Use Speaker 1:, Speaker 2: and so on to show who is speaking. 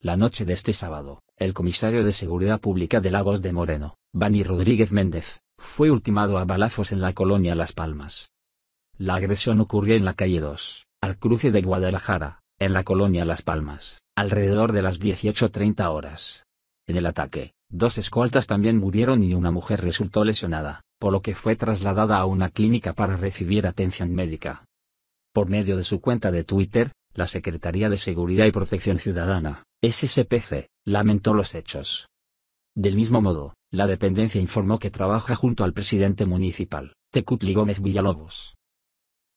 Speaker 1: La noche de este sábado, el comisario de Seguridad Pública de Lagos de Moreno, Bani Rodríguez Méndez, fue ultimado a balazos en la colonia Las Palmas. La agresión ocurrió en la calle 2, al cruce de Guadalajara, en la colonia Las Palmas, alrededor de las 18.30 horas. En el ataque, dos escoltas también murieron y una mujer resultó lesionada, por lo que fue trasladada a una clínica para recibir atención médica. Por medio de su cuenta de Twitter, la Secretaría de Seguridad y Protección Ciudadana, SSPC, lamentó los hechos. Del mismo modo, la dependencia informó que trabaja junto al presidente municipal, Tecutli Gómez Villalobos,